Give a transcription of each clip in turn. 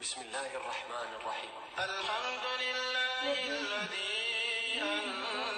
بسم الله الرحمن الرحيم الحمد لله الذي أنزل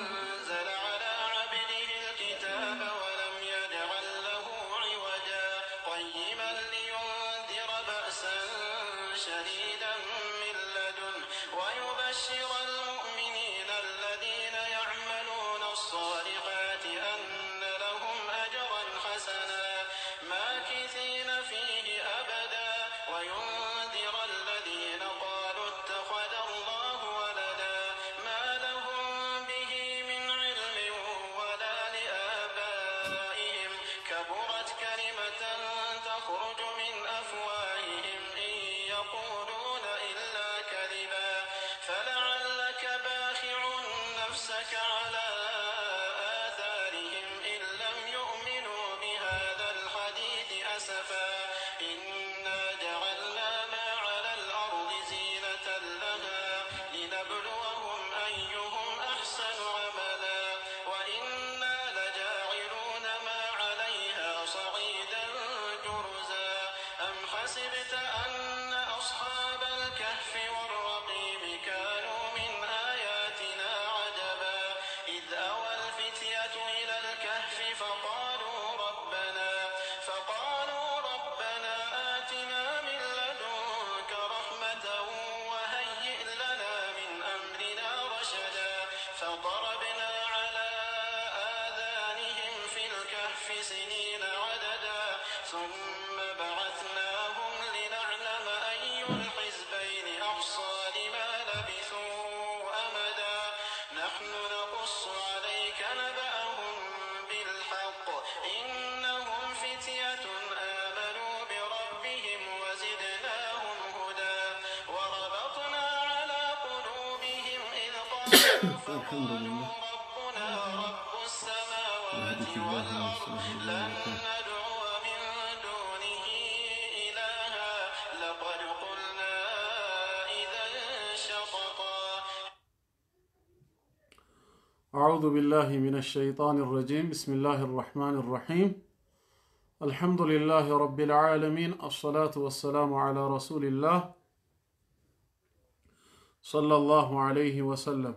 الحمد لله رب السماوات والأرض لن ندعو من دونه إلها لقد قلنا إذا شططا أعوذ بالله من الشيطان الرجيم بسم الله الرحمن الرحيم الحمد لله رب العالمين الصلاة والسلام على رسول الله ሰለላሁ አለይህ ወሰለም።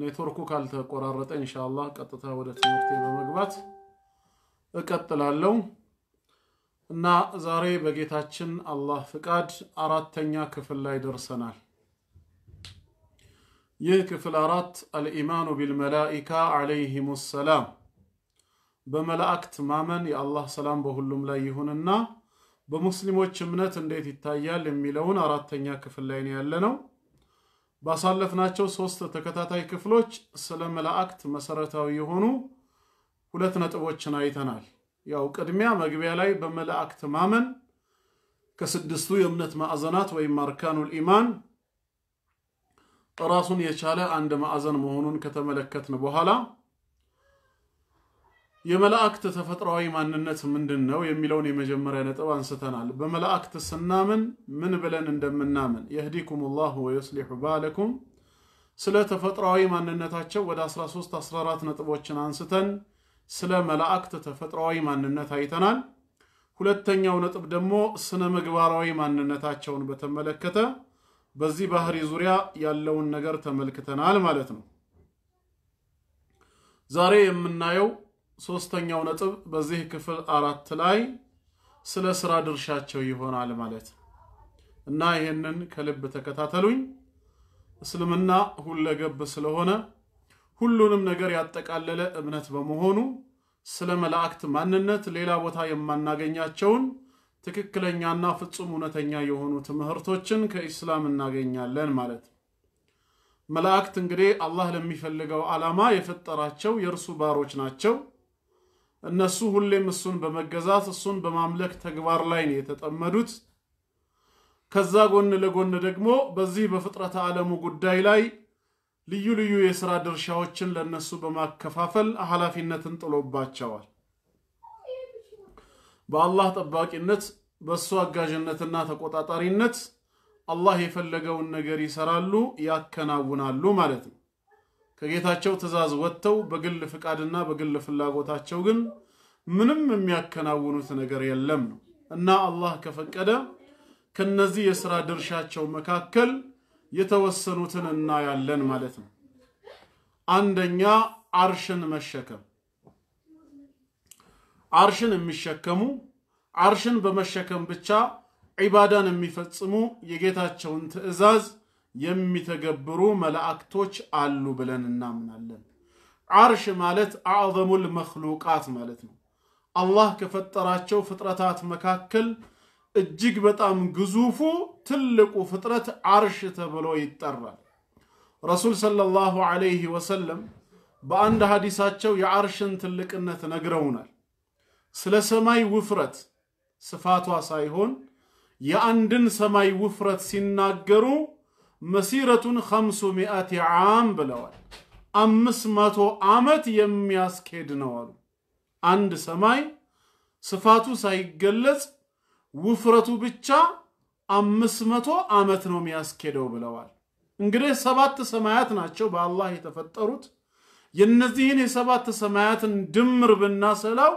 ኔትወርኩ ካልተቆራረጠ ኢንሻአላህ ቀጥታ ወደ ትምህርቴ በመግባት እቀጥላለሁ እና ዛሬ በጌታችን አላህ ፍቃድ አራተኛ ክፍል ላይ ደርሰናል። ይህ ክፍል አራት አልኢማኑ ቢልመላኢካ አለይሂሙ ሰላም፣ በመላእክት ማመን የአላህ ሰላም በሁሉም ላይ ይሁንና በሙስሊሞች እምነት እንዴት ይታያል የሚለውን አራተኛ ክፍል ላይ ነው ያለነው። ባሳለፍናቸው ሶስት ተከታታይ ክፍሎች ስለ መላእክት መሰረታዊ የሆኑ ሁለት ነጥቦችን አይተናል። ያው ቅድሚያ መግቢያ ላይ በመላእክት ማመን ከስድስቱ የእምነት ማዕዘናት ወይም አርካኑል ኢማን ራሱን የቻለ አንድ ማዕዘን መሆኑን ከተመለከትን በኋላ የመላእክት ተፈጥሯዊ ማንነት ምንድን ነው የሚለውን የመጀመሪያ ነጥብ አንስተናል። በመላእክት ስናምን ምን ብለን እንደምናምን የህዲኩም ላሁ ወዩስሊሑ ባለኩም ስለ ተፈጥሯዊ ማንነታቸው ወደ 13 14 ነጥቦችን አንስተን ስለ መላእክት ተፈጥሯዊ ማንነት አይተናል። ሁለተኛው ነጥብ ደግሞ ስነ ምግባራዊ ማንነታቸውን በተመለከተ በዚህ ባህሪ ዙሪያ ያለውን ነገር ተመልክተናል ማለት ነው። ዛሬ የምናየው ሶስተኛው ነጥብ በዚህ ክፍል አራት ላይ ስለ ስራ ድርሻቸው ይሆናል ማለት እና ይህንን ከልብ ተከታተሉኝ። እስልምና ሁለገብ ስለሆነ ሁሉንም ነገር ያጠቃለለ እምነት በመሆኑ ስለ መላእክት ማንነት ሌላ ቦታ የማናገኛቸውን ትክክለኛና ፍጹም እውነተኛ የሆኑ ትምህርቶችን ከኢስላም እናገኛለን ማለት መላእክት እንግዲህ አላህ ለሚፈልገው ዓላማ የፈጠራቸው የእርሱ ባሮች ናቸው። እነሱ ሁሌም እሱን በመገዛት እሱን በማምለክ ተግባር ላይ ነው የተጠመዱት። ከዛ ጎን ለጎን ደግሞ በዚህ በፍጥረተ ዓለሙ ጉዳይ ላይ ልዩ ልዩ የሥራ ድርሻዎችን ለእነሱ በማከፋፈል ኃላፊነትን ጥሎባቸዋል። በአላህ ጠባቂነት በእሱ አጋዥነትና ተቆጣጣሪነት አላህ የፈለገውን ነገር ይሰራሉ፣ ያከናውናሉ ማለት ነው። ከጌታቸው ትእዛዝ ወጥተው በግል ፍቃድና በግል ፍላጎታቸው ግን ምንም የሚያከናውኑት ነገር የለም ነው እና አላህ ከፈቀደ ከነዚህ የስራ ድርሻቸው መካከል የተወሰኑትን እናያለን ማለት ነው። አንደኛ አርሽን መሸከም። አርሽን የሚሸከሙ አርሽን በመሸከም ብቻ ዒባዳን የሚፈጽሙ የጌታቸውን ትእዛዝ የሚተገብሩ መላእክቶች አሉ ብለን እናምናለን። አርሽ ማለት አዕዘሙል መክሉቃት ማለት ነው። አላህ ከፈጠራቸው ፍጥረታት መካከል እጅግ በጣም ግዙፉ ትልቁ ፍጥረት አርሽ ተብሎ ይጠራል። ረሱል ሰለላሁ ዐለይሂ ወሰለም በአንድ ሐዲሳቸው የአርሽን ትልቅነት ነግረውናል። ስለ ሰማይ ውፍረት ስፋቷ ሳይሆን የአንድን ሰማይ ውፍረት ሲናገሩ መሲረቱን ኸምሱ ሚአት ዓም ብለዋል። አምስት መቶ ዓመት የሚያስኬድ ነው አሉ። አንድ ሰማይ ስፋቱ ሳይገለጽ ውፍረቱ ብቻ አምስት መቶ ዓመት ነው የሚያስኬደው ብለዋል። እንግዲህ ሰባት ሰማያት ናቸው በአላህ የተፈጠሩት። የነዚህን የሰባት ሰማያትን ድምር ብናሰላው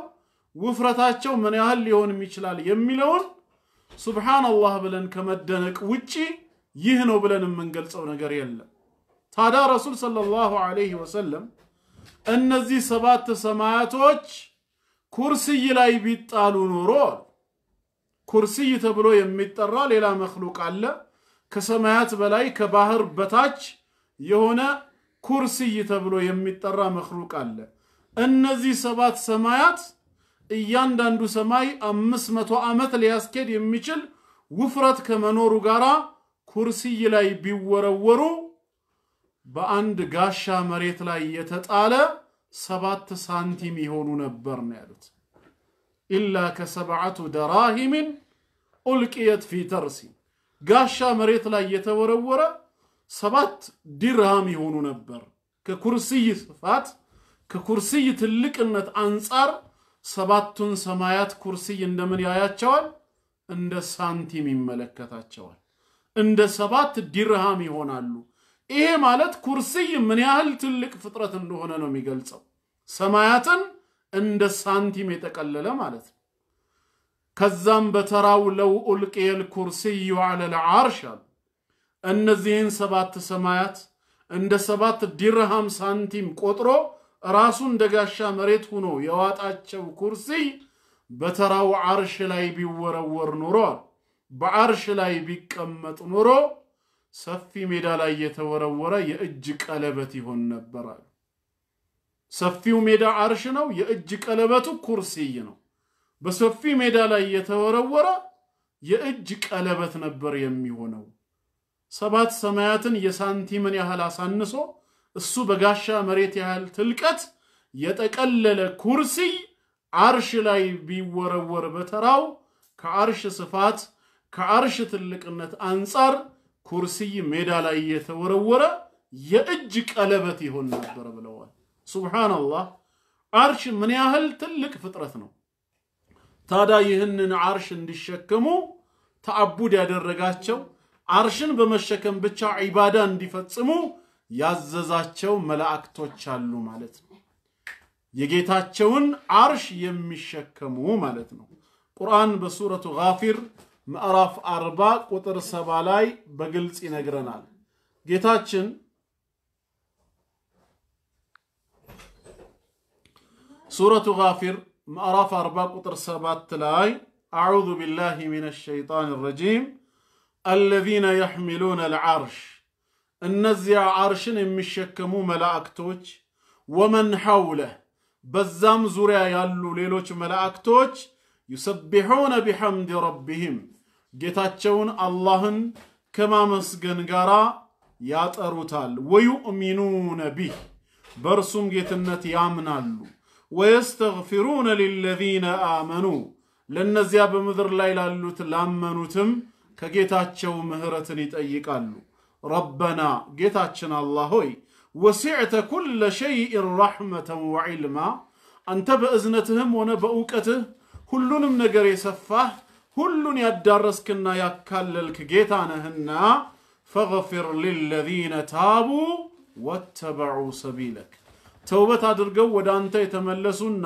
ውፍረታቸው ምን ያህል ሊሆን ይችላል የሚለውን ሱብሓነላህ ብለን ከመደነቅ ውጪ ይህ ነው ብለን የምንገልጸው ነገር የለም። ታዲያ ረሱል ሰለላሁ ዐለይሂ ወሰለም እነዚህ ሰባት ሰማያቶች ኩርስይ ላይ ቢጣሉ ኖሮ ኩርስይ ተብሎ የሚጠራ ሌላ መክሉቅ አለ። ከሰማያት በላይ ከባህር በታች የሆነ ኩርስይ ተብሎ የሚጠራ መክሉቅ አለ። እነዚህ ሰባት ሰማያት እያንዳንዱ ሰማይ አምስት መቶ ዓመት ሊያስኬድ የሚችል ውፍረት ከመኖሩ ጋራ ኩርሲይ ላይ ቢወረወሩ በአንድ ጋሻ መሬት ላይ የተጣለ ሰባት ሳንቲም ይሆኑ ነበር ነው ያሉት። ኢላ ከሰብዓቱ ደራሂምን ኡልቅየት ፊ ተርሲ ጋሻ መሬት ላይ የተወረወረ ሰባት ዲርሃም ይሆኑ ነበር። ከኩርሲይ ስፋት ከኩርሲይ ትልቅነት አንጻር ሰባቱን ሰማያት ኩርሲይ እንደምን ያያቸዋል? እንደ ሳንቲም ይመለከታቸዋል። እንደ ሰባት ዲርሃም ይሆናሉ። ይሄ ማለት ኩርስይ ምን ያህል ትልቅ ፍጥረት እንደሆነ ነው የሚገልጸው። ሰማያትን እንደ ሳንቲም የጠቀለለ ማለት ነው። ከዛም በተራው ለው ኡልቅየል ኩርስዩ ዐለል ዐርሽ አሉ። እነዚህን ሰባት ሰማያት እንደ ሰባት ዲርሃም ሳንቲም ቆጥሮ እንደ ጋሻ መሬት ሆኖ የዋጣቸው ኩርሲይ በተራው ዓርሽ ላይ ቢወረወር ኑሯል። በአርሽ ላይ ቢቀመጥ ኑሮ ሰፊ ሜዳ ላይ የተወረወረ የእጅ ቀለበት ይሆን ነበራል። ሰፊው ሜዳ አርሽ ነው። የእጅ ቀለበቱ ኩርሲይ ነው። በሰፊ ሜዳ ላይ የተወረወረ የእጅ ቀለበት ነበር የሚሆነው። ሰባት ሰማያትን የሳንቲምን ያህል አሳንሶ እሱ በጋሻ መሬት ያህል ትልቀት የጠቀለለ ኩርሲይ አርሽ ላይ ቢወረወር በተራው ከአርሽ ስፋት ከአርሽ ትልቅነት አንጻር ኩርሲይ ሜዳ ላይ የተወረወረ የእጅ ቀለበት ይሆን ነበር ብለዋል። ሱብሓነላህ አርሽ ምን ያህል ትልቅ ፍጥረት ነው። ታዲያ ይህንን አርሽ እንዲሸከሙ ተአቡድ ያደረጋቸው አርሽን በመሸከም ብቻ ዒባዳ እንዲፈጽሙ ያዘዛቸው መላእክቶች አሉ ማለት ነው። የጌታቸውን አርሽ የሚሸከሙ ማለት ነው። ቁርአን በሱረቱ ጋፊር ምዕራፍ አርባ ቁጥር ሰባ ላይ በግልጽ ይነግረናል። ጌታችን ሱረቱ ጋፊር ምዕራፍ አርባ ቁጥር ሰባት ላይ አዑዙ ቢላሂ ሚነ ሸይጣን ረጂም አለዚነ የሕሚሉነ ልዓርሽ እነዚያ አርሽን የሚሸከሙ መላእክቶች ወመን ሐውለህ በዛም ዙሪያ ያሉ ሌሎች መላእክቶች ዩሰቢሑነ ቢሐምድ ረቢህም ጌታቸውን አላህን ከማመስገን ጋር ያጠሩታል። ወዩእሚኑነ ቢህ በእርሱም ጌትነት ያምናሉ። ወየስተግፊሩነ ሊለዚነ አመኑ ለእነዚያ በምድር ላይ ላሉት ላመኑትም ከጌታቸው ምህረትን ይጠይቃሉ። ረበና ጌታችን አላህ ሆይ ወሲዕተ ኩለ ሸይእን ረሕመተን ወዒልማ አንተ በእዝነትህም ሆነ በእውቀትህ ሁሉንም ነገር የሰፋህ ሁሉን ያዳረስክና ያካለልክ ጌታ ነህና ፈግፊር ሊለዚነ ታቡ ወተበዑ ሰቢለክ ተውበት አድርገው ወደ አንተ የተመለሱና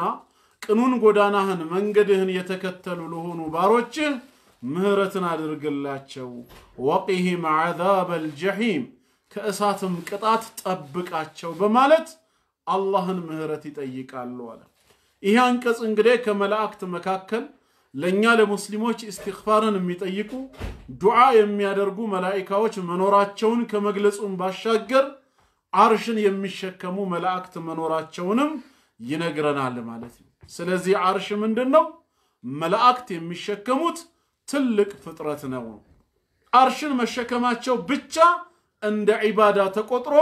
ቅኑን ጎዳናህን መንገድህን የተከተሉ ለሆኑ ባሮችህ ምህረትን አድርግላቸው። ወቂህም ዓዛበ አልጀሒም ከእሳትም ቅጣት ጠብቃቸው በማለት አላህን ምህረት ይጠይቃሉ አለ። ይህ አንቀጽ እንግዲህ ከመላእክት መካከል ለእኛ ለሙስሊሞች እስትግፋርን የሚጠይቁ ዱዓ የሚያደርጉ መላኢካዎች መኖራቸውን ከመግለጹም ባሻገር አርሽን የሚሸከሙ መላእክት መኖራቸውንም ይነግረናል ማለት ነው። ስለዚህ አርሽ ምንድን ነው? መላእክት የሚሸከሙት ትልቅ ፍጥረት ነው። አርሽን መሸከማቸው ብቻ እንደ ዒባዳ ተቆጥሮ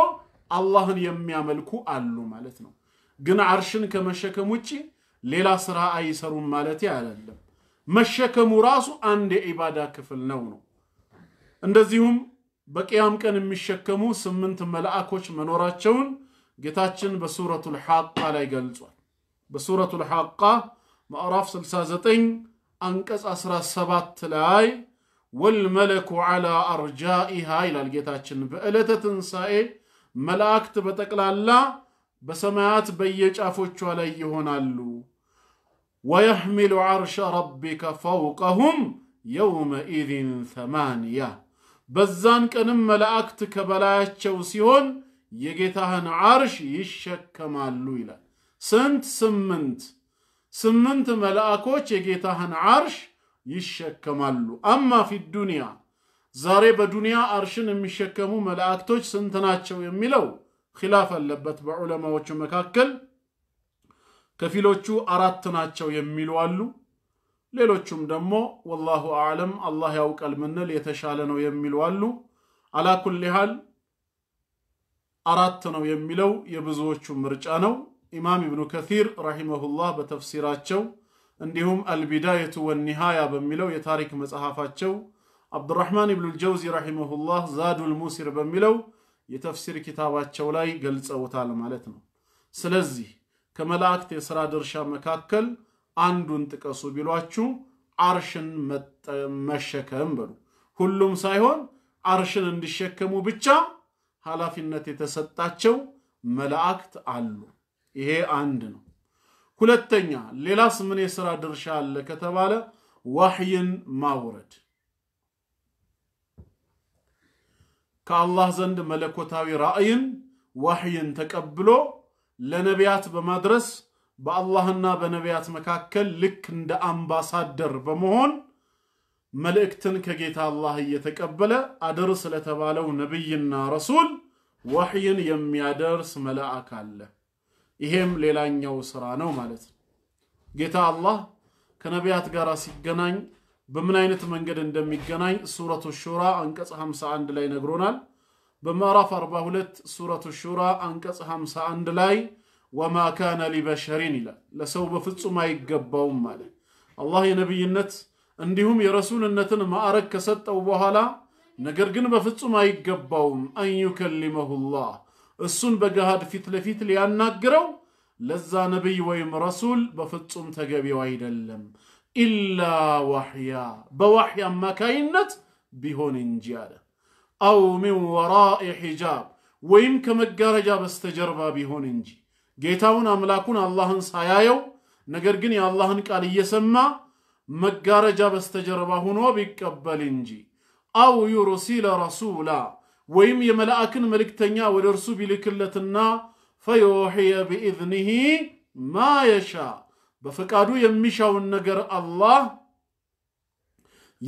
አላህን የሚያመልኩ አሉ ማለት ነው። ግን አርሽን ከመሸከም ውጪ ሌላ ስራ አይሰሩም ማለት አይደለም። መሸከሙ ራሱ አንድ የኢባዳ ክፍል ነው ነው። እንደዚሁም በቅያም ቀን የሚሸከሙ ስምንት መልአኮች መኖራቸውን ጌታችን በሱረቱል ሐቃ ላይ ገልጿል። በሱረቱል ሐቃ ማዕራፍ 69 አንቀጽ 17 ላይ ወልመለኩ ዐላ አርጃኢሃ ይላል ጌታችን። በዕለተ ትንሣኤ መላእክት በጠቅላላ በሰማያት በየጫፎቿ ላይ ይሆናሉ። ወየሕሚሉ ዐርሸ ረቢከ ፈውቀሁም የውመኢዝን ሰማንያ በዛን ቀንም መላእክት ከበላያቸው ሲሆን የጌታህን ዐርሽ ይሸከማሉ ይላል። ስንት? ስምንት። ስምንት መላእኮች የጌታህን ዐርሽ ይሸከማሉ። አማ ፊ ዱንያ ዛሬ በዱንያ አርሽን የሚሸከሙ መላእክቶች ስንት ናቸው የሚለው ኪላፍ አለበት በዑለማዎቹ መካከል። ከፊሎቹ አራት ናቸው የሚሉ አሉ። ሌሎቹም ደግሞ ወላሁ አዕለም አላህ ያውቃል ምንል የተሻለ ነው የሚሉ አሉ። አላኩል ያህል አራት ነው የሚለው የብዙዎቹ ምርጫ ነው። ኢማም ኢብኑ ከሲር ረሂመሁላህ በተፍሲራቸው እንዲሁም አልቢዳየቱ ወኒሃያ በሚለው የታሪክ መጽሐፋቸው አብዱራህማን ኢብኑል ጀውዚ ረሂመሁላህ ዛዱል ሙሲር በሚለው የተፍሲር ኪታባቸው ላይ ገልጸውታል ማለት ነው። ስለዚህ ከመላእክት የሥራ ድርሻ መካከል አንዱን ጥቀሱ ቢሏችሁ አርሽን መሸከም በሉ። ሁሉም ሳይሆን አርሽን እንዲሸከሙ ብቻ ኃላፊነት የተሰጣቸው መላእክት አሉ። ይሄ አንድ ነው። ሁለተኛ ሌላስ ምን የሥራ ድርሻ አለ ከተባለ ዋሕይን ማውረድ ከአላህ ዘንድ መለኮታዊ ራእይን ዋሕይን ተቀብሎ ለነቢያት በማድረስ በአላህና በነቢያት መካከል ልክ እንደ አምባሳደር በመሆን መልእክትን ከጌታ አላህ እየተቀበለ አደር ስለተባለው ነቢይና ረሱል ወሕይን የሚያደርስ መልአክ አለ። ይሄም ሌላኛው ስራ ነው ማለት ነው። ጌታ አላህ ከነቢያት ጋር ሲገናኝ በምን አይነት መንገድ እንደሚገናኝ ሱረቱ ሹራ አንቀጽ 51 ላይ ነግሮናል። በምዕራፍ 42 ሱረቱ ሹራ አንቀጽ 51 ላይ ወማ ካነ ሊበሸሪን ይላል። ለሰው በፍጹም አይገባውም አለ። አላህ የነቢይነት እንዲሁም የረሱልነትን ማዕረግ ከሰጠው በኋላ ነገር ግን በፍጹም አይገባውም አን ዩከሊመሁ ላህ እሱን በገሃድ ፊት ለፊት ሊያናግረው ለዛ ነቢይ ወይም ረሱል በፍጹም ተገቢው አይደለም። ኢላ ዋሕያ በዋሕይ አማካይነት ቢሆን እንጂ አለ። አው ሚን ወራኢ ሒጃብ ወይም ከመጋረጃ በስተጀርባ ቢሆን እንጂ ጌታውን አምላኩን አላህን ሳያየው ነገር ግን የአላህን ቃል እየሰማ መጋረጃ በስተጀርባ ሆኖ ቢቀበል እንጂ አው ዩርሲለ ረሱላ ወይም የመላእክን መልእክተኛ ወደ እርሱ ቢልክለትና ፈዩሕየ ቢኢዝኒሂ ማ የሻ በፈቃዱ የሚሻውን ነገር አላህ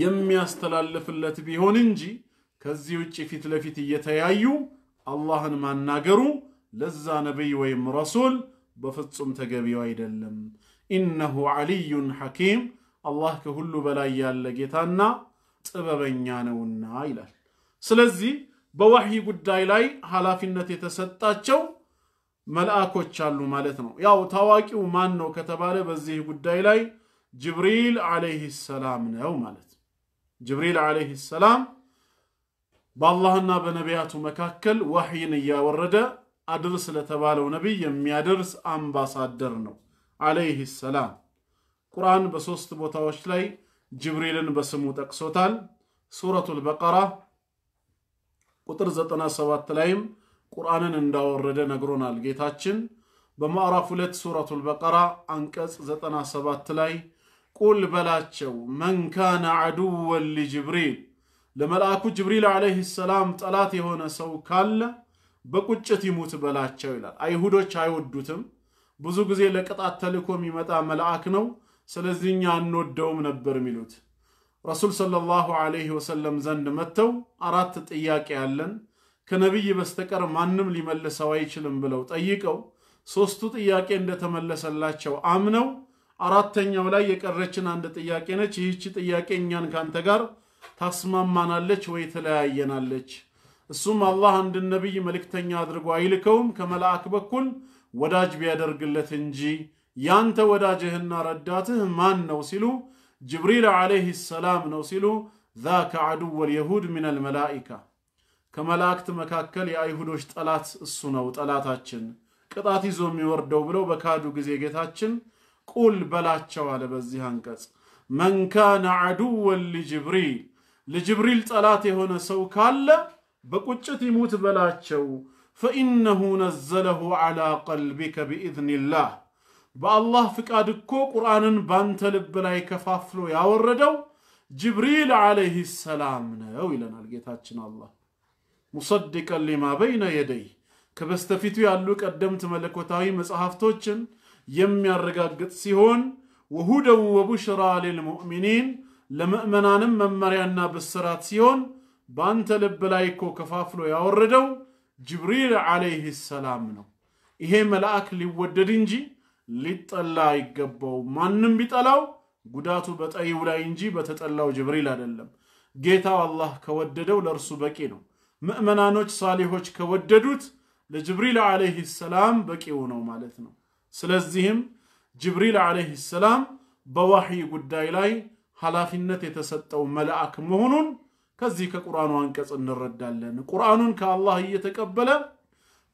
የሚያስተላልፍለት ቢሆን እንጂ ከዚህ ውጭ ፊት ለፊት እየተያዩ አላህን ማናገሩ ለዛ ነቢይ ወይም ረሱል በፍጹም ተገቢው አይደለም። ኢነሁ ዓሊዩን ሐኪም አላህ ከሁሉ በላይ ያለ ጌታና ጥበበኛ ነውና ይላል። ስለዚህ በዋህይ ጉዳይ ላይ ኃላፊነት የተሰጣቸው መልአኮች አሉ ማለት ነው። ያው ታዋቂው ማን ነው ከተባለ በዚህ ጉዳይ ላይ ጅብሪል ዓለይህ ሰላም ነው ማለት ጅብሪል ዓለይህ ሰላም በአላህና በነቢያቱ መካከል ወሕይን እያወረደ አድርስ ለተባለው ነቢይ የሚያደርስ አምባሳደር ነው አለይህ ሰላም። ቁርአን በሦስት ቦታዎች ላይ ጅብሪልን በስሙ ጠቅሶታል። ሱረቱል በቀራ ቁጥር 97 ላይም ቁርአንን እንዳወረደ ነግሮናል ጌታችን። በማዕራፍ ሁለት ሱረቱል በቀራ አንቀጽ 97 ላይ ቁል በላቸው መን ካነ ዐዱወን ሊጅብሪል ለመልአኩ ጅብሪል ዓለይህ ሰላም ጠላት የሆነ ሰው ካለ በቁጭት ይሙት በላቸው ይላል። አይሁዶች አይወዱትም። ብዙ ጊዜ ለቅጣት ተልኮ የሚመጣ መልአክ ነው። ስለዚህ እኛ አንወደውም ነበር የሚሉት ረሱል ሰለላሁ ዓለይህ ወሰለም ዘንድ መጥተው አራት ጥያቄ አለን ከነቢይ በስተቀር ማንም ሊመልሰው አይችልም ብለው ጠይቀው ሦስቱ ጥያቄ እንደተመለሰላቸው አምነው አራተኛው ላይ የቀረችን አንድ ጥያቄ ነች። ይህች ጥያቄ እኛን ካንተ ጋር ታስማማናለች ወይ ተለያየናለች? እሱም አላህ አንድን ነቢይ መልእክተኛ አድርጎ አይልከውም ከመላእክ በኩል ወዳጅ ቢያደርግለት እንጂ ያንተ ወዳጅህና ረዳትህ ማን ነው ሲሉ ጅብሪል ዓለይህ ሰላም ነው ሲሉ ዛከ አድወ ልየሁድ ምን አልመላኢካ ከመላእክት መካከል የአይሁዶች ጠላት እሱ ነው ጠላታችን ቅጣት ይዞ የሚወርደው ብለው በካዱ ጊዜ ጌታችን ቁል በላቸው አለ በዚህ አንቀጽ መን ካነ አድወን ሊጅብሪል ለጅብሪል ጠላት የሆነ ሰው ካለ በቁጭት ይሙት በላቸው። ፈኢነሁ ነዘለሁ ዐላ ቀልቢከ ቢኢዝኒላህ በአላህ ፍቃድ እኮ ቁርአንን ባንተ ልብ ላይ ከፋፍሎ ያወረደው ጅብሪል ዓለይህ ሰላም ነው ይለናል ጌታችን አላህ። ሙሰድቀን ሊማ በይነ የደይ ከበስተፊቱ ያሉ ቀደምት መለኮታዊ መጽሐፍቶችን የሚያረጋግጥ ሲሆን ወሁደው ወቡሽራ ሊልሙእሚኒን ለምእመናንም መመሪያና ብስራት ሲሆን በአንተ ልብ ላይ እኮ ከፋፍሎ ያወረደው ጅብሪል ዓለይህ ሰላም ነው። ይሄ መልአክ ሊወደድ እንጂ ሊጠላ አይገባው። ማንም ቢጠላው ጉዳቱ በጠይው ላይ እንጂ በተጠላው ጅብሪል አይደለም። ጌታው አላህ ከወደደው ለእርሱ በቂ ነው። ምእመናኖች ሳሌሆች ከወደዱት ለጅብሪል ዓለይህ ሰላም በቂው ነው ማለት ነው። ስለዚህም ጅብሪል ዓለይህ ሰላም በዋህይ ጉዳይ ላይ ኃላፊነት የተሰጠው መልአክ መሆኑን ከዚህ ከቁርአኑ አንቀጽ እንረዳለን። ቁርአኑን ከአላህ እየተቀበለ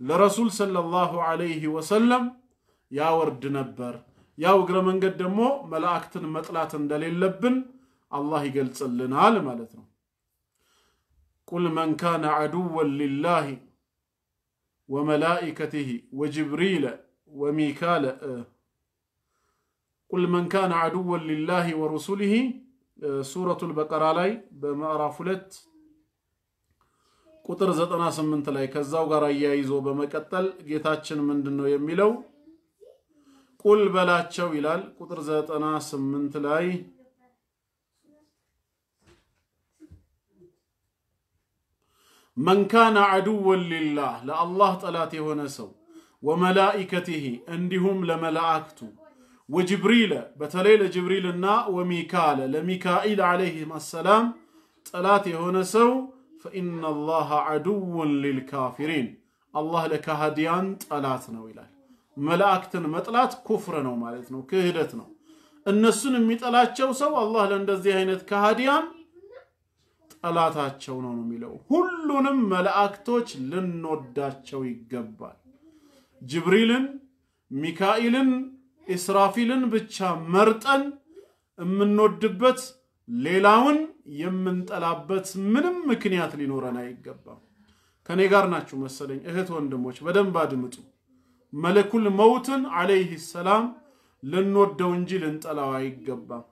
ለረሱል ሰለላሁ ዐለይሂ ወሰለም ያወርድ ነበር። ያው እግረ መንገድ ደግሞ መላእክትን መጥላት እንደሌለብን አላህ ይገልጽልናል ማለት ነው። ቁል መን ካነ ዐዱወን ሊላሂ ወመላኢከቲሂ ወጅብሪለ ወሚካለ ቁል መን ካነ ዐዱወን ሊላሂ ወሩሱሊሂ ሱረቱል በቀራ ላይ በምዕራፍ ሁለት ቁጥር 98 ላይ ከዛው ጋር አያይዞ በመቀጠል ጌታችን ምንድን ነው የሚለው? ቁል በላቸው ይላል። ቁጥር 98 ላይ መንካነ አድወን ሊላህ ለአላህ ጠላት የሆነ ሰው ወመላኢከቲሂ እንዲሁም ለመላእክቱ ወጅብሪለ በተለይ ለጅብሪልና ወሚካለ ለሚካኢል ዓለይህም አሰላም ጠላት የሆነ ሰው ፈኢነ ላሃ አድውን ሊልካፊሪን አላህ ለካሃዲያን ጠላት ነው ይላል። መላእክትን መጥላት ኩፍር ነው ማለት ነው፣ ክህደት ነው። እነሱን የሚጠላቸው ሰው አላህ ለእንደዚህ አይነት ካሃዲያን ጠላታቸው ነው ነው የሚለው። ሁሉንም መላእክቶች ልንወዳቸው ይገባል። ጅብሪልን፣ ሚካኤልን። ኢስራፊልን ብቻ መርጠን የምንወድበት ሌላውን የምንጠላበት ምንም ምክንያት ሊኖረን አይገባም። ከኔ ጋር ናችሁ መሰለኝ እህት ወንድሞች፣ በደንብ አድምጡ። መለኩል መውትን አለይህ ሰላም ልንወደው እንጂ ልንጠላው አይገባም።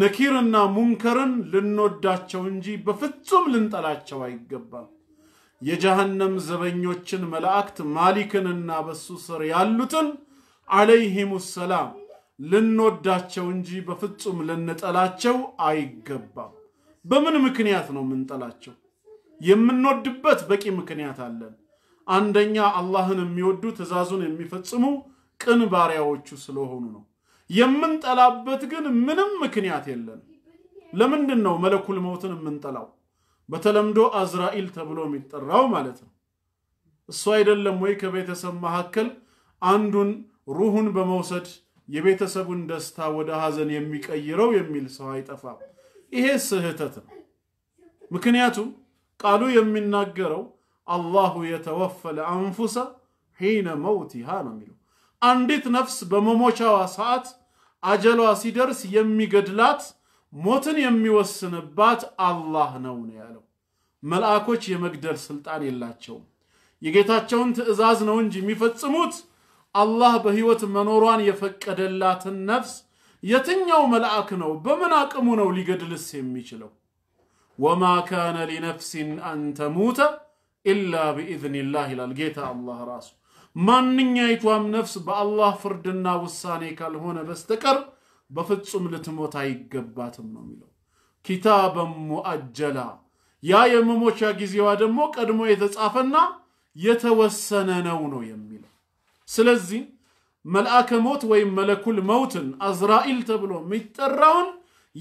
ነኪርና ሙንከርን ልንወዳቸው እንጂ በፍጹም ልንጠላቸው አይገባም። የጀሃነም ዘበኞችን መላእክት ማሊክንና በሱ ስር ያሉትን አለይሂሙ ሰላም ልንወዳቸው እንጂ በፍጹም ልንጠላቸው አይገባም። በምን ምክንያት ነው የምንጠላቸው? የምንወድበት በቂ ምክንያት አለን። አንደኛ አላህን የሚወዱ ትእዛዙን የሚፈጽሙ ቅን ባሪያዎቹ ስለሆኑ ነው። የምንጠላበት ግን ምንም ምክንያት የለን። ለምንድን ነው መለኩል መውትን የምንጠላው? በተለምዶ አዝራኢል ተብሎ የሚጠራው ማለት ነው። እሱ አይደለም ወይ ከቤተሰብ መካከል አንዱን ሩሁን በመውሰድ የቤተሰቡን ደስታ ወደ ሐዘን የሚቀይረው የሚል ሰው አይጠፋም። ይሄ ስህተት ነው። ምክንያቱም ቃሉ የሚናገረው አላሁ የተወፈለ አንፉሰ ሒነ መውቲሃ ነው የሚለው። አንዲት ነፍስ በመሞቻዋ ሰዓት አጀሏ ሲደርስ የሚገድላት ሞትን የሚወስንባት አላህ ነው ነው ያለው። መልአኮች የመግደል ስልጣን የላቸውም። የጌታቸውን ትዕዛዝ ነው እንጂ የሚፈጽሙት አላህ በህይወት መኖሯን የፈቀደላትን ነፍስ የትኛው መልአክ ነው በምን አቅሙ ነው ሊገድልስ የሚችለው? ወማ ካነ ሊነፍሲን አንተሙተ ኢላ ቢኢዝኒላህ ይላል ጌታ አላህ ራሱ። ማንኛይቷም ነፍስ በአላህ ፍርድና ውሳኔ ካልሆነ በስተቀር በፍጹም ልትሞት አይገባትም ነው የሚለው። ኪታበን ሙአጀላ፣ ያ የመሞቻ ጊዜዋ ደግሞ ቀድሞ የተጻፈና የተወሰነ ነው ነው የሚለው ስለዚህ መልአከ ሞት ወይም መለኩል መውትን አዝራኢል ተብሎ የሚጠራውን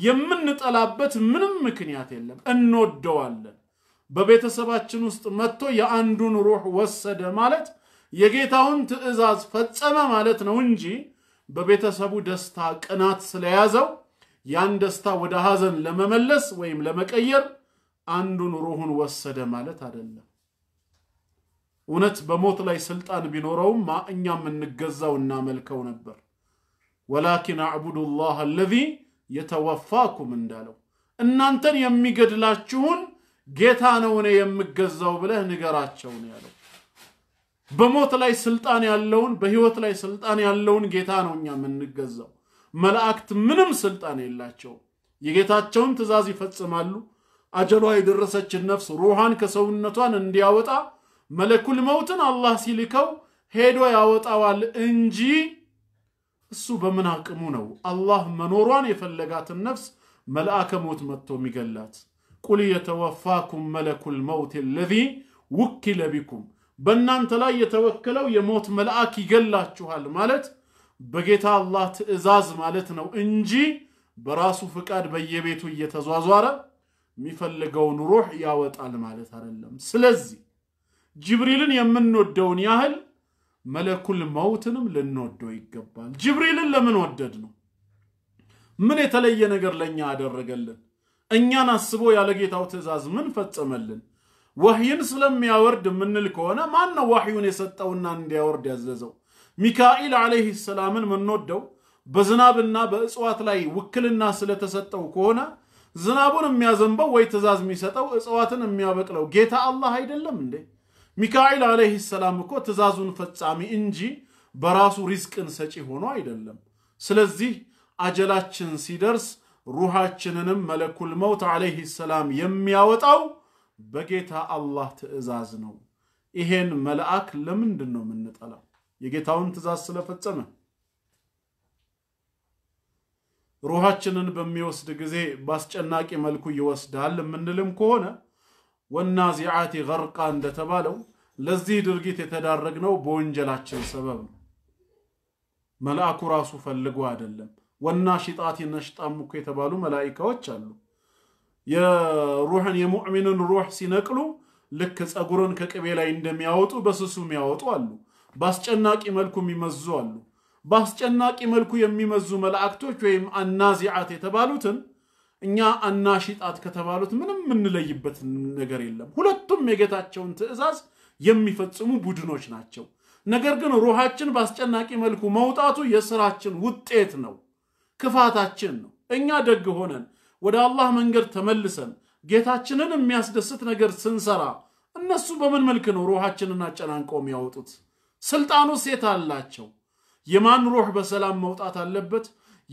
የምንጠላበት ምንም ምክንያት የለም፣ እንወደዋለን። በቤተሰባችን ውስጥ መጥቶ የአንዱን ሩህ ወሰደ ማለት የጌታውን ትእዛዝ ፈጸመ ማለት ነው እንጂ በቤተሰቡ ደስታ ቅናት ስለያዘው ያን ደስታ ወደ ሐዘን ለመመለስ ወይም ለመቀየር አንዱን ሩሁን ወሰደ ማለት አይደለም። እውነት በሞት ላይ ስልጣን ቢኖረውማ እኛ የምንገዛው እናመልከው ነበር። ወላኪን አዕቡዱ ላህ አለዚ የተወፋኩም እንዳለው እናንተን የሚገድላችሁን ጌታ ነው እኔ የምገዛው ብለህ ንገራቸው ነው ያለው። በሞት ላይ ስልጣን ያለውን በህይወት ላይ ስልጣን ያለውን ጌታ ነው እኛ የምንገዛው። መላእክት ምንም ስልጣን የላቸውም። የጌታቸውን ትእዛዝ ይፈጽማሉ። አጀሏ የደረሰችን ነፍስ ሩሃን ከሰውነቷን እንዲያወጣ መለኩል መውትን አላህ ሲልከው ሄዶ ያወጣዋል እንጂ እሱ በምን አቅሙ ነው አላህ መኖሯን የፈለጋትን ነፍስ መልአከ ሞት መጥቶ የሚገላት? ቁል የተወፋኩም መለኩል መውት ለዚ ውኪለ ቢኩም በእናንተ ላይ የተወከለው የሞት መልአክ ይገላችኋል ማለት በጌታ አላህ ትእዛዝ ማለት ነው እንጂ በራሱ ፍቃድ በየቤቱ እየተዟዟረ የሚፈልገውን ሩህ ያወጣል ማለት አይደለም። ስለዚህ ጅብሪልን የምንወደውን ያህል መለኩል መውትንም ልንወደው ይገባል። ጅብሪልን ለምን ወደድ ነው? ምን የተለየ ነገር ለእኛ አደረገልን? እኛን አስቦ ያለ ጌታው ትእዛዝ ምን ፈጸመልን? ወህይን ስለሚያወርድ የምንል ከሆነ ማን ነው ዋህዩን የሰጠውና እንዲያወርድ ያዘዘው? ሚካኤል ዓለይህ ሰላምን የምንወደው በዝናብና በእጽዋት ላይ ውክልና ስለተሰጠው ከሆነ ዝናቡን የሚያዘንበው ወይ ትእዛዝ የሚሰጠው እጽዋትን የሚያበቅለው ጌታ አላህ አይደለም እንዴ? ሚካኤል አለይህ ሰላም እኮ ትእዛዙን ፈጻሚ እንጂ በራሱ ሪዝቅን ሰጪ ሆኖ አይደለም። ስለዚህ አጀላችን ሲደርስ ሩሃችንንም መለኩል መውት አለይህ ሰላም የሚያወጣው በጌታ አላህ ትእዛዝ ነው። ይሄን መልአክ ለምንድን ነው የምንጠላው? የጌታውን ትእዛዝ ስለፈጸመ። ሩሃችንን በሚወስድ ጊዜ በአስጨናቂ መልኩ ይወስዳል የምንልም ከሆነ ወናዚዓቲ ገርቃ እንደተባለው ለዚህ ድርጊት የተዳረግነው በወንጀላችን ሰበብ ነው። መልአኩ ራሱ ፈልጎ አይደለም። ወና ሽጣት ነሽጣም እኮ የተባሉ መላኢካዎች አሉ። የሩህን የሙዕሚንን ሩህ ሲነቅሉ ልክ ጸጉርን ከቅቤ ላይ እንደሚያወጡ በስሱ የሚያወጡ አሉ። በአስጨናቂ መልኩ የሚመዙ አሉ። በአስጨናቂ መልኩ የሚመዙ መላእክቶች ወይም አናዚዓት የተባሉትን እኛ አናሺጣት ከተባሉት ምንም የምንለይበት ነገር የለም። ሁለቱም የጌታቸውን ትእዛዝ የሚፈጽሙ ቡድኖች ናቸው። ነገር ግን ሩሃችን በአስጨናቂ መልኩ መውጣቱ የስራችን ውጤት ነው፣ ክፋታችን ነው። እኛ ደግ ሆነን ወደ አላህ መንገድ ተመልሰን ጌታችንን የሚያስደስት ነገር ስንሰራ እነሱ በምን መልክ ነው ሩሃችንን አጨናንቀው የሚያወጡት? ስልጣኑ ሴት አላቸው። የማን ሩህ በሰላም መውጣት አለበት?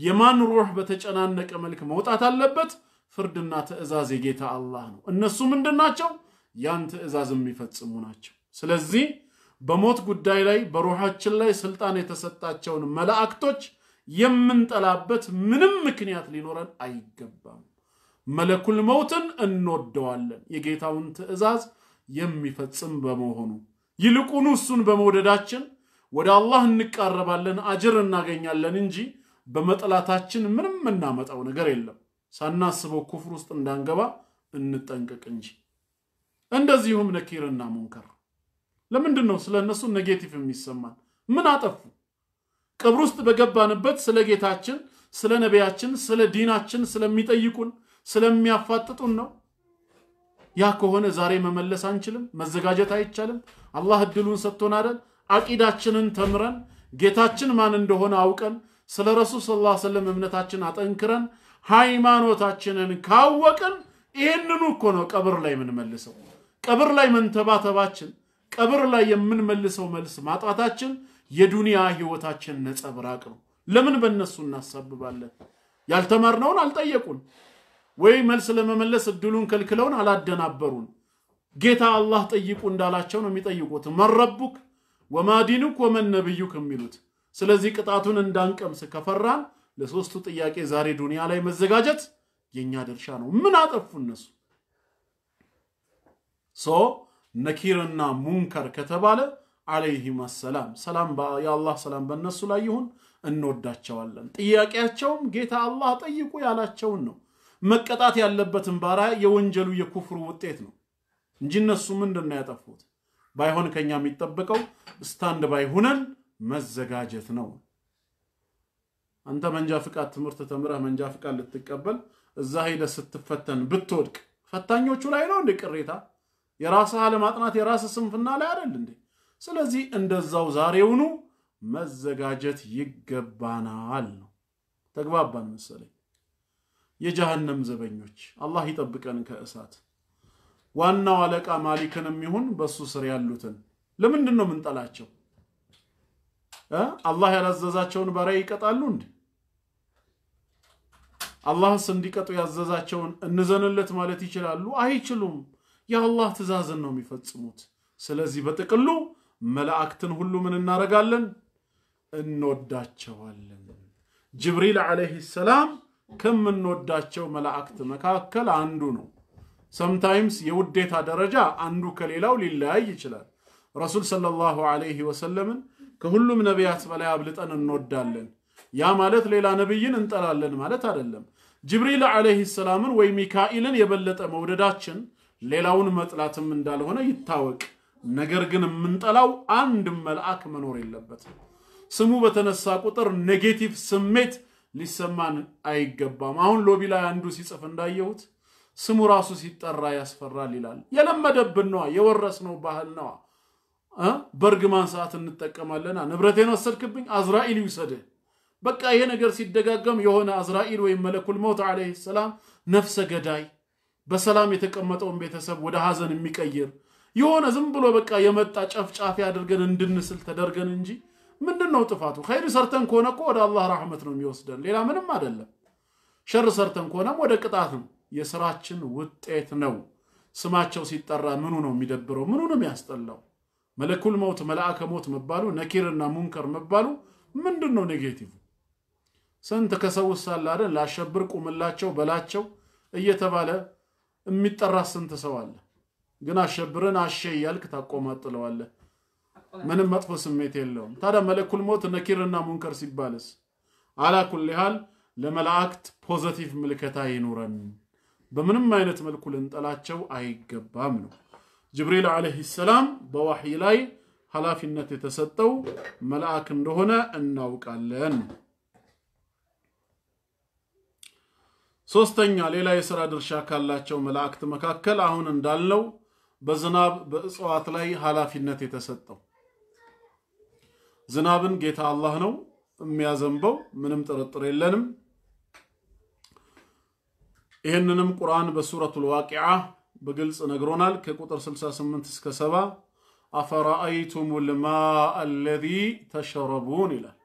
የማን ሩህ በተጨናነቀ መልክ መውጣት አለበት? ፍርድና ትዕዛዝ የጌታ አላህ ነው። እነሱ ምንድን ናቸው? ያን ትዕዛዝ የሚፈጽሙ ናቸው። ስለዚህ በሞት ጉዳይ ላይ በሩሃችን ላይ ስልጣን የተሰጣቸውን መላእክቶች የምንጠላበት ምንም ምክንያት ሊኖረን አይገባም። መለኩል መውትን እንወደዋለን የጌታውን ትእዛዝ የሚፈጽም በመሆኑ ይልቁኑ እሱን በመውደዳችን ወደ አላህ እንቃረባለን፣ አጅር እናገኛለን እንጂ በመጥላታችን ምንም እናመጣው ነገር የለም። ሳናስበው ኩፍር ውስጥ እንዳንገባ እንጠንቀቅ እንጂ። እንደዚሁም ነኪርና ሙንከር ለምንድን ነው ስለ እነሱ ኔጌቲቭ የሚሰማን? ምን አጠፉ? ቀብር ውስጥ በገባንበት ስለ ጌታችን፣ ስለ ነቢያችን፣ ስለ ዲናችን ስለሚጠይቁን ስለሚያፋጥጡን ነው። ያ ከሆነ ዛሬ መመለስ አንችልም፣ መዘጋጀት አይቻልም። አላህ እድሉን ሰጥቶን አይደል? አቂዳችንን ተምረን ጌታችን ማን እንደሆነ አውቀን ስለ ረሱል ሰለላሁ ዐለይሂ ወሰለም እምነታችን አጠንክረን ሃይማኖታችንን ካወቅን ይህንኑ እኮ ነው ቀብር ላይ የምንመልሰው። ቀብር ላይ መንተባተባችን ቀብር ላይ የምንመልሰው መልስ ማጣታችን የዱንያ ህይወታችን ነጸብራቅ ነው። ለምን በእነሱ እናሳብባለን? ያልተማርነውን አልጠየቁን ወይ መልስ ለመመለስ እድሉን ከልክለውን አላደናበሩን። ጌታ አላህ ጠይቁ እንዳላቸው ነው የሚጠይቁት። መረቡክ ወማዲኑክ ወመን ነብዩክ የሚሉት። ስለዚህ ቅጣቱን እንዳንቀምስ ከፈራን ለሶስቱ ጥያቄ ዛሬ ዱንያ ላይ መዘጋጀት የኛ ድርሻ ነው። ምን አጠፉ እነሱ? ነኪርና ሙንከር ከተባለ አለይህም አሰላም ሰላም የአላህ ሰላም በእነሱ ላይ ይሁን፣ እንወዳቸዋለን። ጥያቄያቸውም ጌታ አላህ ጠይቁ ያላቸውን ነው። መቀጣት ያለበትን ባሪያ የወንጀሉ የኩፍሩ ውጤት ነው እንጂ እነሱ ምንድን ነው ያጠፉት? ባይሆን ከኛ የሚጠበቀው ስታንድ ባይ ሁነን መዘጋጀት ነው። አንተ መንጃ ፍቃድ ትምህርት ተምረህ መንጃ ፍቃድ ልትቀበል እዛ ሄደህ ስትፈተን ብትወድቅ ፈታኞቹ ላይ ነው እንደ ቅሬታ የራስህ አለማጥናት የራስህ ስንፍና ላይ አይደል እንዴ? ስለዚህ እንደዛው ዛሬውኑ መዘጋጀት ይገባናል ነው። ተግባባን መሰለኝ። የጀሃነም ዘበኞች አላህ ይጠብቀን ከእሳት። ዋናው አለቃ ማሊክንም ይሁን በሱ ስር ያሉትን ለምንድን ነው ምንጠላቸው? አላህ ያላዘዛቸውን ባሪያ ይቀጣሉ እንዴ? አላህስ እንዲቀጡ ያዘዛቸውን እንዘንለት ማለት ይችላሉ? አይችሉም። የአላህ ትእዛዝን ነው የሚፈጽሙት። ስለዚህ በጥቅሉ መላእክትን ሁሉ ምን እናደርጋለን? እንወዳቸዋለን። ጅብሪል ዓለይሂ ሰላም ከምንወዳቸው መላእክት መካከል አንዱ ነው። ሰምታይምስ የውዴታ ደረጃ አንዱ ከሌላው ሊለያይ ይችላል። ረሱል ሰለላሁ ዓለይሂ ወሰለምን ከሁሉም ነቢያት በላይ አብልጠን እንወዳለን። ያ ማለት ሌላ ነቢይን እንጠላለን ማለት አይደለም። ጅብሪል ዓለይሂ ሰላምን ወይ ሚካኤልን የበለጠ መውደዳችን ሌላውን መጥላትም እንዳልሆነ ይታወቅ። ነገር ግን የምንጠላው አንድ መልአክ መኖር የለበትም። ስሙ በተነሳ ቁጥር ኔጌቲቭ ስሜት ሊሰማን አይገባም። አሁን ሎቢ ላይ አንዱ ሲጽፍ እንዳየሁት ስሙ ራሱ ሲጠራ ያስፈራል ይላል። የለመደብን ነዋ፣ የወረስነው ባህል ነዋ። በእርግማን ሰዓት እንጠቀማለና ንብረቴን ወሰድክብኝ፣ አዝራኤል ይውሰድህ። በቃ ይሄ ነገር ሲደጋገም የሆነ አዝራኤል ወይም መለኩል መውት ዓለይሂ ሰላም ነፍሰ ገዳይ በሰላም የተቀመጠውን ቤተሰብ ወደ ሀዘን የሚቀይር የሆነ ዝም ብሎ በቃ የመጣ ጨፍጫፊ አድርገን እንድንስል ተደርገን እንጂ ምንድን ነው ጥፋቱ? ኸይር ሰርተን ከሆነ እኮ ወደ አላህ ራህመት ነው የሚወስደን፣ ሌላ ምንም አይደለም። ሸር ሰርተን ከሆነም ወደ ቅጣት ነው፣ የስራችን ውጤት ነው። ስማቸው ሲጠራ ምኑ ነው የሚደብረው? ምኑ ነው የሚያስጠላው? መለኩል መውት መልአከ ሞት መባሉ ነኪርና ሙንከር መባሉ ምንድን ነው ኔጌቲቭ? ስንት ከሰው ሳላደን ላሸብር ቁምላቸው በላቸው እየተባለ የሚጠራ ስንት ሰው አለ። ግን አሸብረን አሸ እያልክ ታቆማጥለዋለህ። ምንም መጥፎ ስሜት የለውም። ታዲያ መለኩል ሞት ነኪርና ሙንከር ሲባልስ? አላኩል ያህል ለመላእክት ፖዘቲቭ ምልከታ ይኑረን። በምንም አይነት መልኩ ልንጠላቸው አይገባም ነው ጅብሪል ዓለይሂ ሰላም በዋሕይ ላይ ኃላፊነት የተሰጠው መልአክ እንደሆነ እናውቃለን። ሶስተኛ ሌላ የሥራ ድርሻ ካላቸው መላእክት መካከል አሁን እንዳልነው በዝናብ በእጽዋት ላይ ኃላፊነት የተሰጠው ዝናብን ጌታ አላህ ነው የሚያዘንበው፣ ምንም ጥርጥር የለንም። ይህንንም ቁርአን በሱረቱል ዋቂዓ በግልጽ ነግሮናል። ከቁጥር 68 እስከ 70 አፈራአይቱም ልማ አለዚ ተሸረቡን ይላል።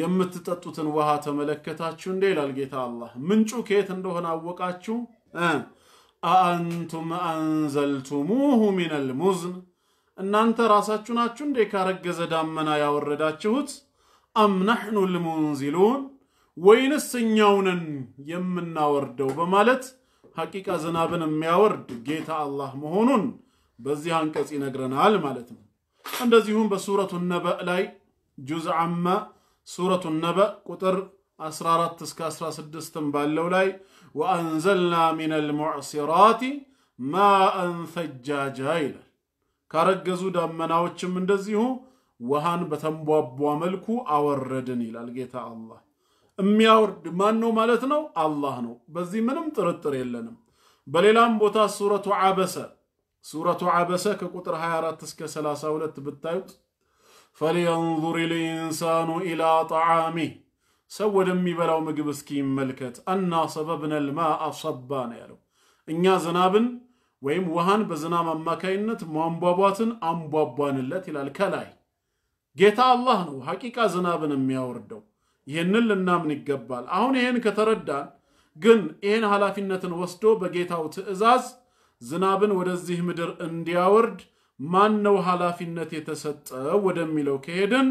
የምትጠጡትን ውሃ ተመለከታችሁ እንዴ? ይላል ጌታ አላህ። ምንጩ ከየት እንደሆነ አወቃችሁ? አአንቱም አንዘልቱሙሁ ሚነል ሙዝን፣ እናንተ ራሳችሁ ናችሁ እንዴ ካረገዘ ዳመና ያወረዳችሁት? አም ናሕኑ ልሙንዚሉን፣ ወይንስ እኛውንን የምናወርደው በማለት ሐቂቃ ዝናብን የሚያወርድ ጌታ አላህ መሆኑን በዚህ አንቀጽ ይነግረናል ማለት ነው። እንደዚሁም በሱረቱ ነበእ ላይ ጁዝ አማ ሱረቱ ነበእ ቁጥር 14 እስከ 16 ባለው ላይ ወአንዘልና ሚነል ሙዕሲራቲ ማአን ፈጃጃ ይላል። ካረገዙ ደመናዎችም እንደዚሁ ውሃን በተንቧቧ መልኩ አወረድን ይላል ጌታ አላህ። የሚያወርድ ማን ነው ማለት ነው? አላህ ነው። በዚህ ምንም ጥርጥር የለንም። በሌላም ቦታ ሱረቱ አበሰ ሱረቱ አበሰ ከቁጥር 24 እስከ 32 ብታዩት ፈሊየንዙር ልኢንሳኑ ኢላ ጣዓሚ ሰው ወደሚበላው ምግብ እስኪ ይመልከት። አና ሰበብነል ማአ ሰባ ነው ያለው። እኛ ዝናብን ወይም ውሃን በዝናብ አማካይነት ማንቧቧትን አንቧቧንለት ይላል። ከላይ ጌታ አላህ ነው ሐቂቃ ዝናብን የሚያወርደው። ይህንን ልናምን ይገባል። አሁን ይህን ከተረዳን ግን ይህን ኃላፊነትን ወስዶ በጌታው ትዕዛዝ ዝናብን ወደዚህ ምድር እንዲያወርድ ማን ነው ኃላፊነት የተሰጠው ወደሚለው ከሄድን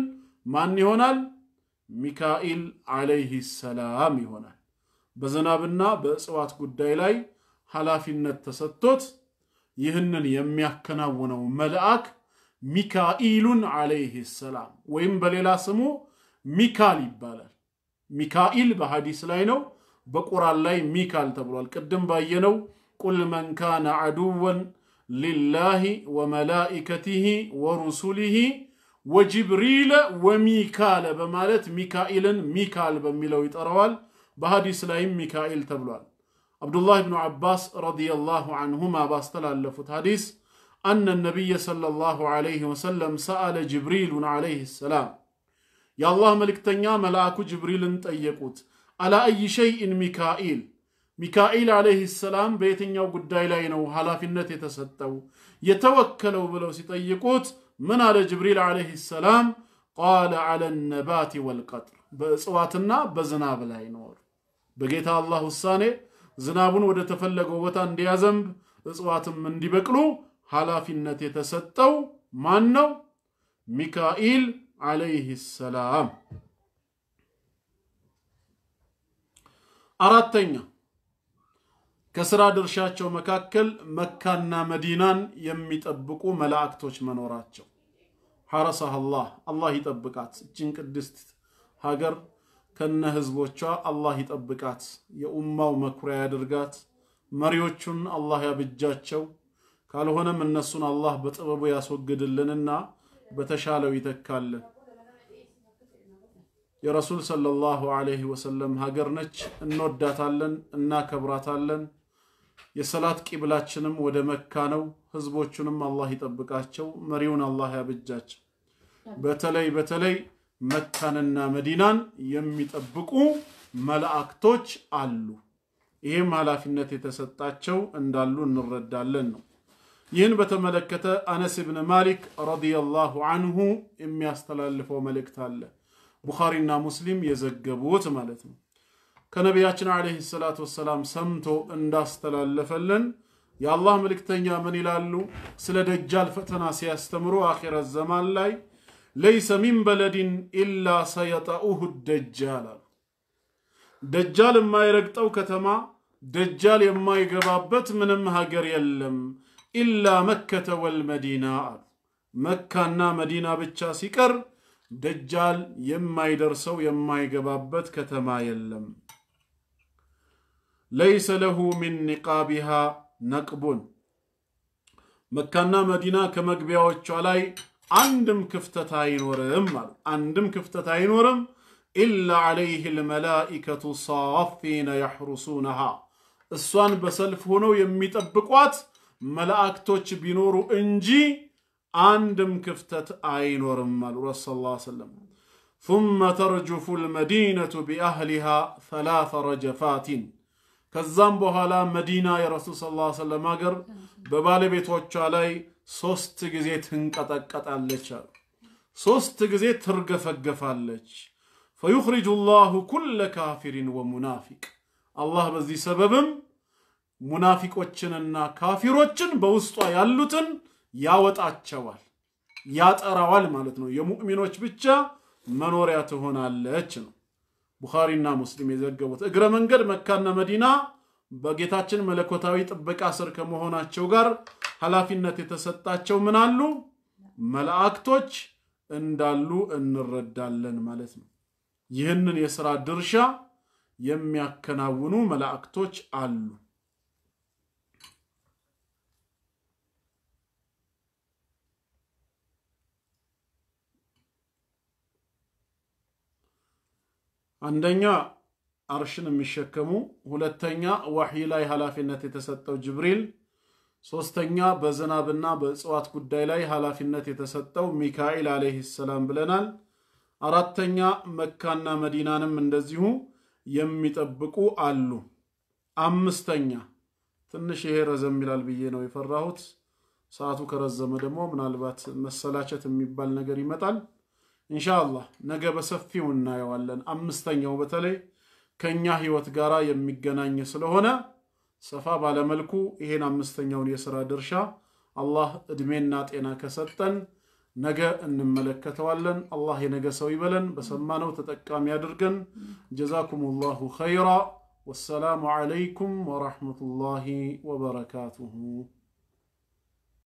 ማን ይሆናል? ሚካኤል ዓለይህ ሰላም ይሆናል። በዝናብና በእጽዋት ጉዳይ ላይ ኃላፊነት ተሰጥቶት ይህንን የሚያከናውነው መልአክ ሚካኢሉን ዓለይህ ሰላም ወይም በሌላ ስሙ ሚካል ይባላል። ሚካኢል በሐዲስ ላይ ነው፣ በቁርአን ላይ ሚካል ተብሏል። ቅድም ባየነው ቁል መን ካነ ዐዱወን ሊላሂ ወመላኢከቲሂ ወሩሱሊሂ ወጅብሪል ወሚካለ በማለት ሚካኤልን ሚካል በሚለው ይጠራዋል። በሐዲስ ላይም ሚካኤል ተብሏል። አብዱላህ ብኑ ዓባስ ረዲየላሁ ዐንሁማ ባስተላለፉት ሐዲስ አነ ነቢየ ሰለላሁ ዐለይሂ ወሰለም ሰአለ ጅብሪሉን ዐለይሂ ሰላም የአላህ መልእክተኛ መልአኩ ጅብሪልን ጠየቁት አላ አይ ሸይእን ሚካኤል ሚካኤል አለይህ ሰላም በየትኛው ጉዳይ ላይ ነው ኃላፊነት የተሰጠው የተወከለው ብለው ሲጠይቁት ምን አለ ጅብሪል አለይህ ሰላም? ቃለ አለ ነባቲ ወልቀጥር በእጽዋትና በዝናብ ላይ ነው በጌታ አላህ ውሳኔ ዝናቡን ወደ ተፈለገው ቦታ እንዲያዘንብ እጽዋትም እንዲበቅሉ ኃላፊነት የተሰጠው ማን ነው? ሚካኤል አለይህ ሰላም። አራተኛ ከስራ ድርሻቸው መካከል መካና መዲናን የሚጠብቁ መላእክቶች መኖራቸው ሐረሰህ አላህ አላህ ይጠብቃት። እችን ቅድስት ሀገር ከነ ህዝቦቿ አላህ ይጠብቃት፣ የኡማው መኩሪያ ያድርጋት። መሪዎቹን አላህ ያብጃቸው፣ ካልሆነም እነሱን አላህ በጥበቡ ያስወግድልንና በተሻለው ይተካልን። የረሱል ሰለላሁ ዐለይሂ ወሰለም ሀገር ነች። እንወዳታለን፣ እናከብራታለን። የሰላት ቂብላችንም ወደ መካ ነው። ህዝቦቹንም አላህ ይጠብቃቸው፣ መሪውን አላህ ያብጃቸው። በተለይ በተለይ መካንና መዲናን የሚጠብቁ መላእክቶች አሉ። ይህም ኃላፊነት የተሰጣቸው እንዳሉ እንረዳለን ነው። ይህን በተመለከተ አነስ ብን ማሊክ ረዲየላሁ አንሁ የሚያስተላልፈው መልእክት አለ። ቡኻሪና ሙስሊም የዘገቡት ማለት ነው። ከነቢያችን ዓለይሂ ሰላቱ ወሰላም ሰምቶ እንዳስተላለፈልን የአላህ መልእክተኛ ምን ይላሉ? ስለ ደጃል ፈተና ሲያስተምሩ አኺረት ዘማን ላይ ለይሰ ሚን በለዲን ኢላ ሰየጠኡሁ ደጃል አሉ። ደጃል የማይረግጠው ከተማ፣ ደጃል የማይገባበት ምንም ሀገር የለም ኢላ መከተ ወልመዲና አሉ። መካና መዲና ብቻ ሲቀር ደጃል የማይደርሰው የማይገባበት ከተማ የለም። ለይሰ ለሁ ሚን ኒቃቢሃ ነቅቡን መካና መዲና ከመግቢያዎቿ ላይ አንድም ክፍተት አይኖርም ማለት አንድም ክፍተት አይኖርም። ኢላ ዐለይህ ልመላኢከቱ ሳፊነ ያሕሩሱነሃ እሷን በሰልፍ ሆነው የሚጠብቋት መላእክቶች ቢኖሩ እንጂ አንድም ክፍተት አይኖርም አሉ ረሱ ላ ሰለም። ثم ترجف المدينة بأهلها ثلاث رجفات ከዛም በኋላ መዲና የረሱል ሰለላሁ ዐለይሂ ወሰለም ሀገር በባለቤቶቿ ላይ ሶስት ጊዜ ትንቀጠቀጣለች አሉ። ሶስት ጊዜ ትርገፈገፋለች። ፈዩኽሪጁ ላሁ ኩለ ካፊሪን ወሙናፊቅ አላህ በዚህ ሰበብም ሙናፊቆችንና ካፊሮችን በውስጧ ያሉትን ያወጣቸዋል፣ ያጠራዋል ማለት ነው። የሙእሚኖች ብቻ መኖሪያ ትሆናለች ነው። ቡኻሪና ሙስሊም የዘገቡት እግረ መንገድ መካና መዲና በጌታችን መለኮታዊ ጥበቃ ስር ከመሆናቸው ጋር ኃላፊነት የተሰጣቸው ምናሉ መላእክቶች እንዳሉ እንረዳለን ማለት ነው። ይህንን የሥራ ድርሻ የሚያከናውኑ መላእክቶች አሉ። አንደኛ አርሽን የሚሸከሙ፣ ሁለተኛ ወሕይ ላይ ኃላፊነት የተሰጠው ጅብሪል፣ ሶስተኛ በዝናብና በእጽዋት ጉዳይ ላይ ኃላፊነት የተሰጠው ሚካኤል አለይሂ ሰላም ብለናል። አራተኛ መካና መዲናንም እንደዚሁ የሚጠብቁ አሉ። አምስተኛ ትንሽ ይሄ ረዘም ይላል ብዬ ነው የፈራሁት። ሰዓቱ ከረዘመ ደግሞ ምናልባት መሰላቸት የሚባል ነገር ይመጣል። ኢንሻአላህ ነገ በሰፊው እናየዋለን። አምስተኛው በተለይ ከኛ ህይወት ጋር የሚገናኝ ስለሆነ ሰፋ ባለመልኩ ይሄን አምስተኛውን የሥራ ድርሻ አላህ ዕድሜና ጤና ከሰጠን ነገ እንመለከተዋለን። አላህ የነገ ሰው ይበለን፣ በሰማነው ተጠቃሚ አድርገን። ጀዛኩሙላሁ ኸይራ። ወሰላሙ ዓለይኩም ወረሕመቱላሂ ወበረካቱሁ።